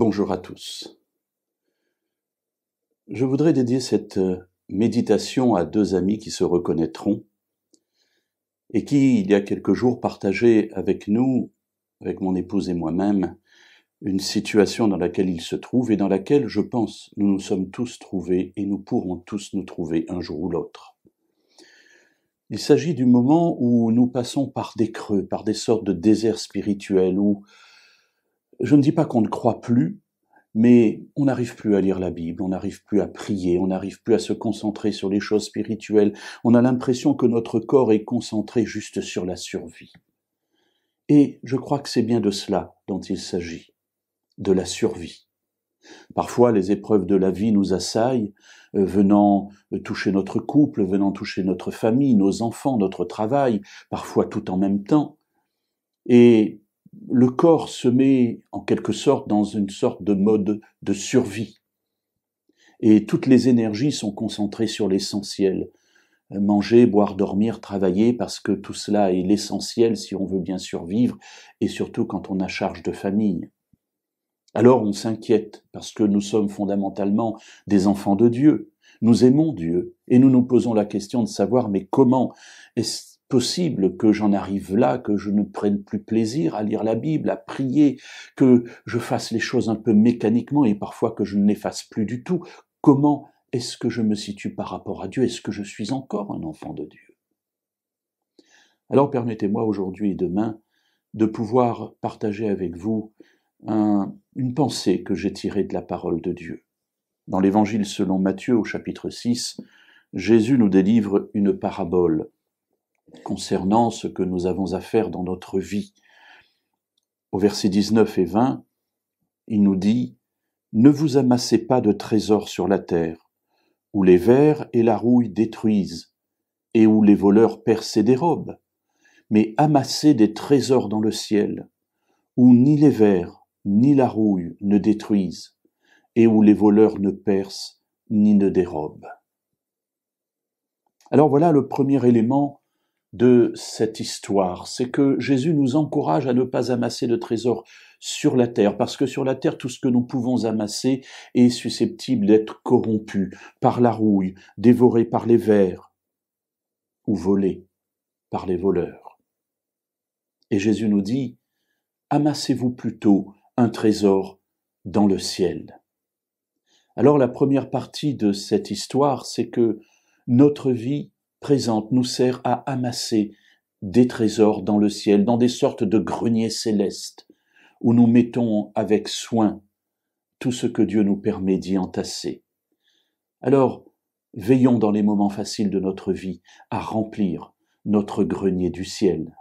Bonjour à tous. Je voudrais dédier cette euh, méditation à deux amis qui se reconnaîtront et qui, il y a quelques jours, partageaient avec nous, avec mon épouse et moi-même, une situation dans laquelle ils se trouvent et dans laquelle, je pense, nous nous sommes tous trouvés et nous pourrons tous nous trouver un jour ou l'autre. Il s'agit du moment où nous passons par des creux, par des sortes de déserts spirituels, où je ne dis pas qu'on ne croit plus, mais on n'arrive plus à lire la Bible, on n'arrive plus à prier, on n'arrive plus à se concentrer sur les choses spirituelles, on a l'impression que notre corps est concentré juste sur la survie. Et je crois que c'est bien de cela dont il s'agit, de la survie. Parfois, les épreuves de la vie nous assaillent, euh, venant euh, toucher notre couple, venant toucher notre famille, nos enfants, notre travail, parfois tout en même temps. Et le corps se met en quelque sorte dans une sorte de mode de survie. Et toutes les énergies sont concentrées sur l'essentiel. Manger, boire, dormir, travailler, parce que tout cela est l'essentiel si on veut bien survivre, et surtout quand on a charge de famille. Alors on s'inquiète, parce que nous sommes fondamentalement des enfants de Dieu. Nous aimons Dieu, et nous nous posons la question de savoir, mais comment est-ce possible que j'en arrive là, que je ne prenne plus plaisir à lire la Bible, à prier, que je fasse les choses un peu mécaniquement et parfois que je ne les fasse plus du tout. Comment est-ce que je me situe par rapport à Dieu Est-ce que je suis encore un enfant de Dieu Alors permettez-moi aujourd'hui et demain de pouvoir partager avec vous une pensée que j'ai tirée de la parole de Dieu. Dans l'Évangile selon Matthieu au chapitre 6, Jésus nous délivre une parabole concernant ce que nous avons à faire dans notre vie. Au verset 19 et 20, il nous dit Ne vous amassez pas de trésors sur la terre, où les vers et la rouille détruisent, et où les voleurs percent et dérobent, mais amassez des trésors dans le ciel, où ni les vers ni la rouille ne détruisent, et où les voleurs ne percent ni ne dérobent. Alors voilà le premier élément de cette histoire, c'est que Jésus nous encourage à ne pas amasser de trésors sur la terre, parce que sur la terre, tout ce que nous pouvons amasser est susceptible d'être corrompu par la rouille, dévoré par les vers, ou volé par les voleurs. Et Jésus nous dit, amassez-vous plutôt un trésor dans le ciel. Alors la première partie de cette histoire, c'est que notre vie présente nous sert à amasser des trésors dans le ciel, dans des sortes de greniers célestes, où nous mettons avec soin tout ce que Dieu nous permet d'y entasser. Alors, veillons dans les moments faciles de notre vie à remplir notre grenier du ciel.